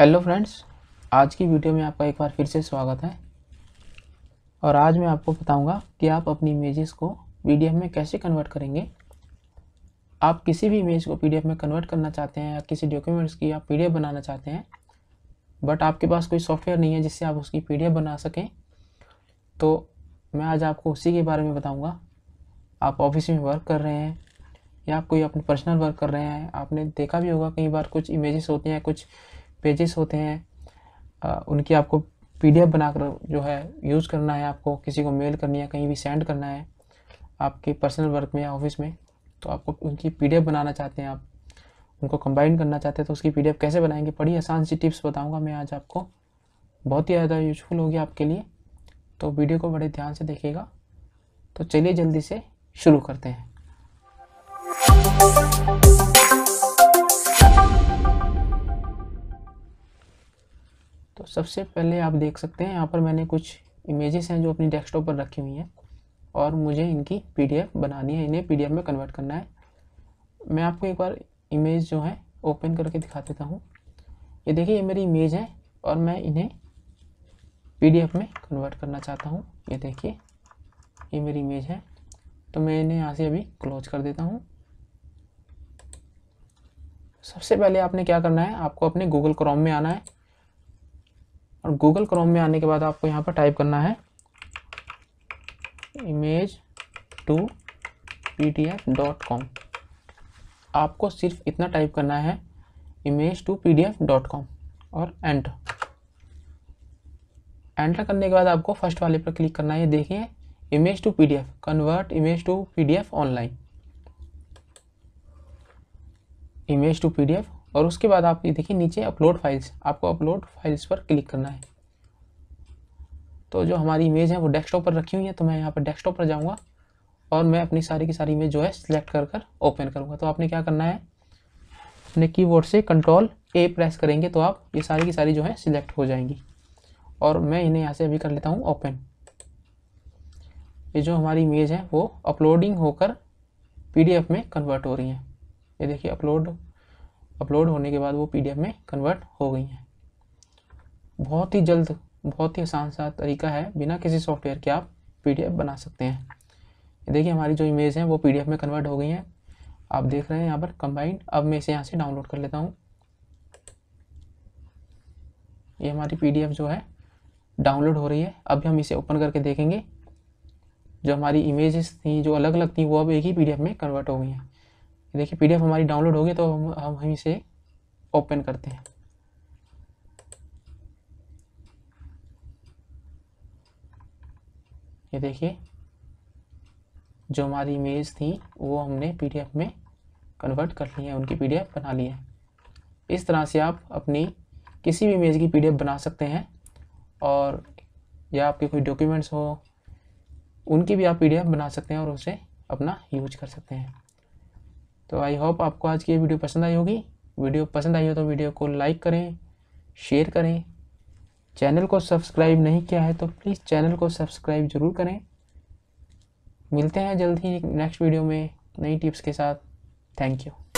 hello friends आज की video में आपका एक बार फिर से स्वागत है और आज मैं आपको बताऊंगा कि आप अपनी इमेजेस को पीडीएफ में कैसे कन्वर्ट करेंगे आप किसी भी इमेज को पीडीएफ में कन्वर्ट करना चाहते हैं या किसी डॉक्यूमेंट्स की आप पीडीएफ बनाना चाहते हैं बट आपके पास कोई सॉफ्टवेयर नहीं है जिससे आप उसकी पी बना सकें तो मैं आज आपको उसी के बारे में बताऊँगा आप ऑफिस में वर्क कर रहे हैं या आप कोई अपने पर्सनल वर्क कर रहे हैं आपने देखा भी होगा कई बार कुछ इमेजेस होते हैं कुछ पेजेस होते हैं आ, उनकी आपको पीडीएफ बनाकर जो है यूज़ करना है आपको किसी को मेल करनी है कहीं भी सेंड करना है आपके पर्सनल वर्क में या ऑफिस में तो आपको उनकी एफ बनाना चाहते हैं आप उनको कंबाइन करना चाहते हैं तो उसकी एफ कैसे बनाएंगे बड़ी आसान सी टिप्स बताऊंगा मैं आज आपको बहुत ही ज़्यादा यूजफुल होगी आपके लिए तो वीडियो को बड़े ध्यान से देखिएगा तो चलिए जल्दी से शुरू करते हैं सबसे पहले आप देख सकते हैं यहाँ पर मैंने कुछ इमेजेस हैं जो अपनी डेस्कटॉप पर रखी हुई हैं और मुझे इनकी पीडीएफ बनानी है इन्हें पीडीएफ में कन्वर्ट करना है मैं आपको एक बार इमेज जो है ओपन करके दिखा देता हूँ ये देखिए ये मेरी इमेज है और मैं इन्हें पीडीएफ में कन्वर्ट करना चाहता हूँ ये देखिए ये मेरी इमेज है तो मैं इन्हें यहाँ से अभी क्लोज कर देता हूँ सबसे पहले आपने क्या करना है आपको अपने गूगल क्रोम में आना है और गूगल क्रोम में आने के बाद आपको यहाँ पर टाइप करना है image to P F dot com आपको सिर्फ इतना टाइप करना है image to P D F dot com और एंटर एंटर करने के बाद आपको फर्स्ट वाले पर क्लिक करना है देखिए image to PDF convert image to F online image to F और उसके बाद आप ये देखिए नीचे अपलोड फाइल्स आपको अपलोड फाइल्स पर क्लिक करना है तो जो हमारी इमेज है वो डेस्कटॉप पर रखी हुई है तो मैं यहाँ पर डेस्कटॉप पर जाऊँगा और मैं अपनी सारी की सारी इमेज जो है सिलेक्ट कर कर ओपन करूँगा तो आपने क्या करना है अपने कीबोर्ड से कंट्रोल ए प्रेस करेंगे तो आप ये सारी की सारी जो है सिलेक्ट हो जाएंगी और मैं इन्हें यहाँ से अभी कर लेता हूँ ओपन ये जो हमारी इमेज है वो अपलोडिंग होकर पीडीएफ में कन्वर्ट हो रही है ये देखिए अपलोड अपलोड होने के बाद वो पी में कन्वर्ट हो गई हैं बहुत ही जल्द बहुत ही आसान सा तरीका है बिना किसी सॉफ्टवेयर के आप पी बना सकते हैं देखिए हमारी जो इमेज है वो पी में कन्वर्ट हो गई हैं आप देख रहे हैं यहाँ पर कंबाइंड अब मैं इसे यहाँ से डाउनलोड कर लेता हूँ ये हमारी पी जो है डाउनलोड हो रही है अभी हम इसे ओपन करके देखेंगे जो हमारी इमेजेस थी जो अलग अलग थी वो अब एक ही पी में कन्वर्ट हो गई हैं देखिए पीडीएफ हमारी डाउनलोड होगी तो हम हम वहीं से ओपन करते हैं ये देखिए जो हमारी इमेज थी वो हमने पीडीएफ में कन्वर्ट कर ली है उनकी पीडीएफ बना ली है इस तरह से आप अपनी किसी भी इमेज की पीडीएफ बना सकते हैं और या आपके कोई डॉक्यूमेंट्स हो उनकी भी आप पीडीएफ बना सकते हैं और उसे अपना यूज कर सकते हैं तो आई होप आपको आज की वीडियो पसंद आई होगी वीडियो पसंद आई हो तो वीडियो को लाइक करें शेयर करें चैनल को सब्सक्राइब नहीं किया है तो प्लीज़ चैनल को सब्सक्राइब ज़रूर करें मिलते हैं जल्द ही नेक्स्ट वीडियो में नई टिप्स के साथ थैंक यू